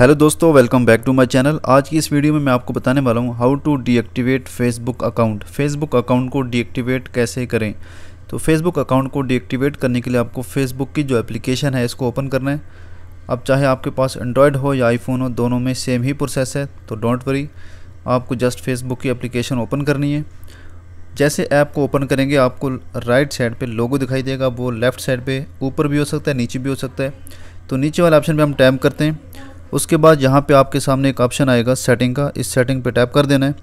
hello दोस्तों welcome back to my channel आज की इस वीडियो में मैं आपको बताने वाला हूँ how to deactivate Facebook account Facebook account को डीएक्टिवेट कैसे करें तो फेसबुक अकाउंट को डीएक्टिवेट करने के लिए आपको फेसबुक की जो एप्लीकेशन है इसको ओपन करना है अब चाहे आपके पास एंड्रॉयड हो या आईफोन हो दोनों में सेम ही प्रोसेस है तो डोंट वरी आपको जस्ट फेसबुक की एप्लीकेशन ओपन करनी है जैसे ऐप को ओपन करेंगे आपको राइट साइड पर लोगो दिखाई देगा वो लेफ़्ट साइड पर ऊपर भी हो सकता है नीचे भी हो सकता है तो नीचे वाले ऑप्शन पर हम टैप करते हैं उसके बाद यहाँ पे आपके सामने एक ऑप्शन आएगा सेटिंग का इस सेटिंग पे टैप कर देना है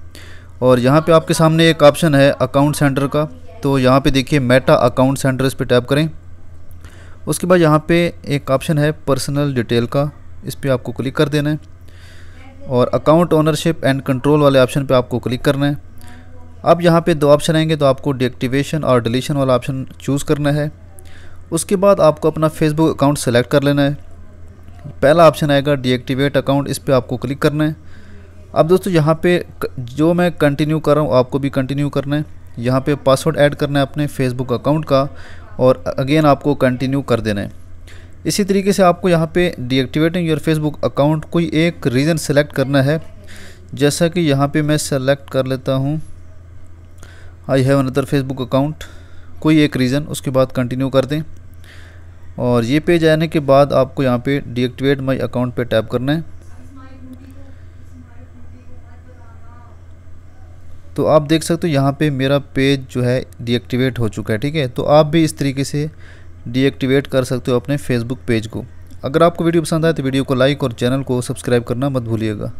और यहाँ पे आपके सामने एक ऑप्शन है अकाउंट सेंटर का तो यहाँ पे देखिए मेटा अकाउंट सेंटर इस पर टैप करें उसके बाद यहाँ पे एक ऑप्शन है पर्सनल डिटेल का इस पर आपको क्लिक कर देना है और अकाउंट ओनरशिप एंड कंट्रोल वाले ऑप्शन पर आपको क्लिक करना है अब यहाँ पर दो ऑप्शन आएंगे तो आपको डिएक्टिवेशन और डिलीशन वाला ऑप्शन चूज़ करना है उसके बाद आपको अपना फेसबुक अकाउंट सेलेक्ट कर लेना है पहला ऑप्शन आएगा डीएक्टिवेट अकाउंट इस पर आपको क्लिक करना है अब दोस्तों यहाँ पे जो मैं कंटिन्यू कर रहा हूँ आपको भी कंटिन्यू करना है यहाँ पे पासवर्ड ऐड करना है अपने फेसबुक अकाउंट का और अगेन आपको कंटिन्यू कर देना है इसी तरीके से आपको यहाँ पे डीएक्टिवेटिंग योर फेसबुक अकाउंट कोई एक रीज़न सेलेक्ट करना है जैसा कि यहाँ पे मैं सेलेक्ट कर लेता हूँ I have another Facebook account कोई एक रीज़न उसके बाद कंटिन्यू कर दें और ये पेज आने के बाद आपको यहाँ पे डीएक्टिवेट माई अकाउंट पे टैप करना है तो आप देख सकते हो यहाँ पे मेरा पेज जो है डीएक्टिवेट हो चुका है ठीक है तो आप भी इस तरीके से डीएक्टिवेट कर सकते हो अपने फेसबुक पेज को अगर आपको वीडियो पसंद आए तो वीडियो को लाइक और चैनल को सब्सक्राइब करना मत भूलिएगा